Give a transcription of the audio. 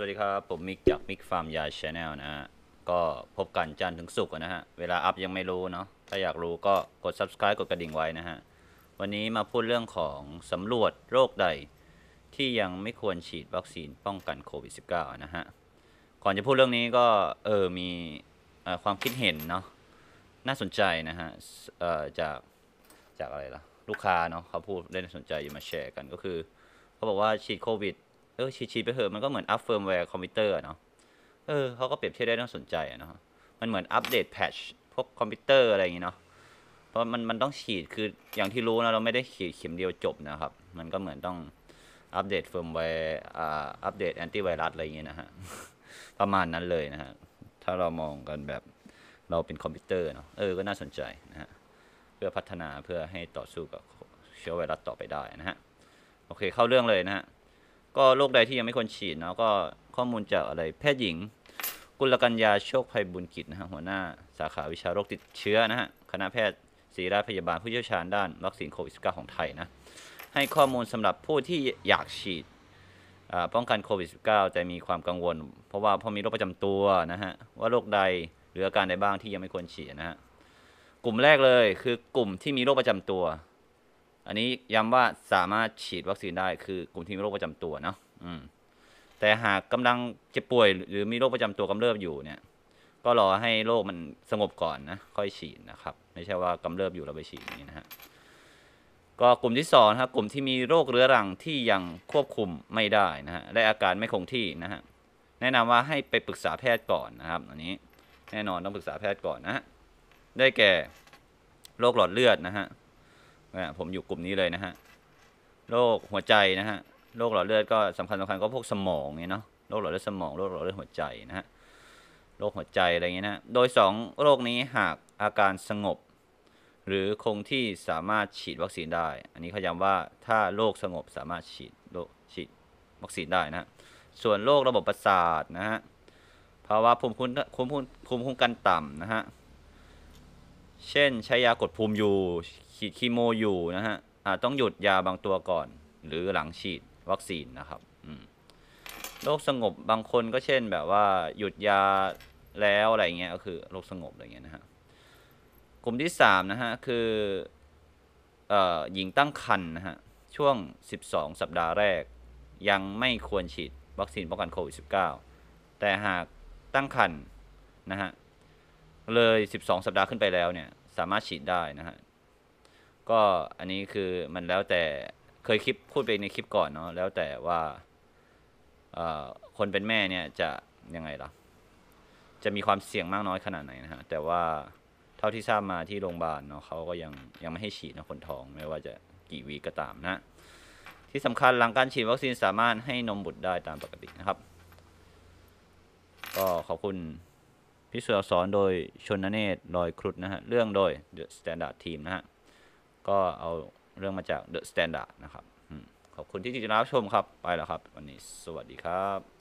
วัสดีครับ ผม มิกจาก มิกฟาร์มยาชาแนลนะ ฮะ ก็ พบกันจันทร์ถึงศุกร์นะ ฮะ เวลาอัพยังไม่รู้ เนาะถ้าอยากรู้ก็กด subscribe กด กระดิ่ง ไว้ นะ ฮะ วันนี้มาพูดเรื่องของสำรวจโรคใดที่ยังไม่ควรฉีด วัคซีนป้องกัน โควิด -19 นะ ฮะ ก่อนจะพูดเรื่องนี้ก็เออมีอความคิดเห็นเนาะน่าสนใจนะฮะจากจากอะไรล่ะลูกค้าเนาะเขาพูดเล่น่าสนใจอยู่มาแชร์กันก็คือเขาบอกว่าฉีดโควิดเออฉีดไปเถอะมันก็ เหมือนอัปเฟิร์มแวร์คอมพิวเตอร์เนาะเออเขาก็เปรียบเทียบได้น่าสนใจเนาะมันเหมือนอัปเดตแพชพวกคอมพิวเตอร์อะไรอย่างงี้เนาะเพราะมันมันต้องฉีดคืออย่างที่รู้นะเราไม่ได้ฉีดเข็มเดียวจบนะครับ มันก็เหมือนต้องอัปเดตเฟิร์มแวร์อ่าอัปเดตแอนตี้ไวรัสอะไรอย่างงี้ นะ ฮะประมาณนั้นเลย นะ ฮะ ถ้าเรามองกันแบบเราเป็นคอมพิวเตอร์เนาะเออก็น่าสนใจนะฮะเพื่อพัฒนาเพื่อให้ต่อสู้กับเชื้อไวรัสต่อไปได้นะฮะโอเคเข้าเรื่องเลยนะฮะก็โรคใดที่ยังไม่ควรฉีดเนาะก็ข้อมูลจากอะไรแพทย์หญิง กุลกัญญาโชคภัยบุญกิจนะฮะหัวหน้าสาขาวิชาโรคติดเชื้อนะฮะคณะแพทย์ศิริราชพยาบาลผู้เชี่ยวชาญด้านวัคซีนโควิดสิของไทยนะให้ข้อมูลสำหรับผู้ที่อยากฉีดป้องกันโควิด -19 แต่มีความกังวล เพราะว่าพอมีโรคประจำตัวนะฮะว่าโรคใดหรืออาการใดบ้างที่ยังไม่ควรฉีดนะฮะกลุ่มแรกเลยคือกลุ่มที่มีโรคประจำตัวอันนี้ย้ำว่าสามารถฉีดวัคซีนได้คือกลุ่มที่มีโรคประจำตัวเนาะอืม แต่หากกำลังเจ็บป่วยหรือมีโรคประจำตัวกำเริบอยู่เนี่ย ก็รอให้โรคมันสงบก่อนนะค่อยฉีดนะครับไม่ใช่ว่ากำเริบอยู่เราไปฉีดนี่นะฮะก็กลุ่มที่สครับกลุ่มที่มีโรคเรื้อรังที่ยังควบคุมไม่ได้นะฮะและอาการไม่คงที่นะฮะแนะนำว่าให้ไปปรึกษาแพทย์ก่อนนะครับอันนี้ แน่นอนต้องปรึกษาแพทย์ก่อนนะฮะได้แก่ โรคหลอดเลือดนะฮะนะ ผมอยู่กลุ่มนี้เลยนะ ฮะโรคหัวใจนะฮะโรคหลอดเลือดก็สำคัญสำคัญก็พวกสมองเนี่ยเนาะโรคหลอดเลือดสมองโรคหลอดเลือดหัวใจนะ ฮะโรคหัวใจ อะไรเงี้ยนะ โดย 2 โรคนี้หากอาการสงบ หรือคงที่สามารถฉีดวัคซีนได้ อันนี้เขาย้ำว่าถ้าโรคสงบสามารถฉีดโรคฉีดวัคซีนได้นะ ส่วน โรคระบบประสาทนะฮะภาวะภูมิคุ้มภูมิคุ้มกันต่ำนะฮะเช่นใช้ยากดภูมิอยู่คีโมอยู่นะฮะอาจต้องหยุดยาบางตัวก่อนหรือหลังฉีดวัคซีนนะครับ โรคสงบบางคนก็เช่นแบบว่าหยุดยาแล้วอะไรเงี้ยก็คือโรคสงบอะไรเงี้ยนะฮะ กลุ่มที่ 3 นะฮะคืออหญิงตั้งครรภ์นะฮะช่วง 12 สัปดาห์แรก ยังไม่ควรฉีดวัคซีนป้องกันโควิด -19 แต่หากตั้งครรภ์นะฮะเลย 12 สัปดาห์ขึ้นไปแล้วเนี่ย สามารถฉีดได้นะฮะ ก็อันนี้คือมันแล้วแต่ เคยคลิปพูดไปในคลิปก่อนเนาะ แล้วแต่ว่า คนเป็นแม่เนี่ยจะยังไงล่ะ จะมีความเสี่ยงมากน้อยขนาดไหนนะฮะ แต่ว่าเท่าที่ทราบมาที่โรงพยาบาลเนาะเขาก็ยังยังไม่ให้ฉีดนะคนท้อง ไม่ว่าจะกี่วีก็ตามนะ ที่สำคัญหลังการฉีดวัคซีนสามารถให้นมบุตรได้ตามปกตินะครับ ก็ขอบคุณพิสูจน์อักษรโดยชนเนตรลอยครุฑนะฮะ เรื่องโดย The Standard Team นะฮะ ก็เอาเรื่องมาจาก The Standard นะครับขอบคุณ ที่ติดตามชม ครับไปแล้วครับ วันนี้สวัสดีครับ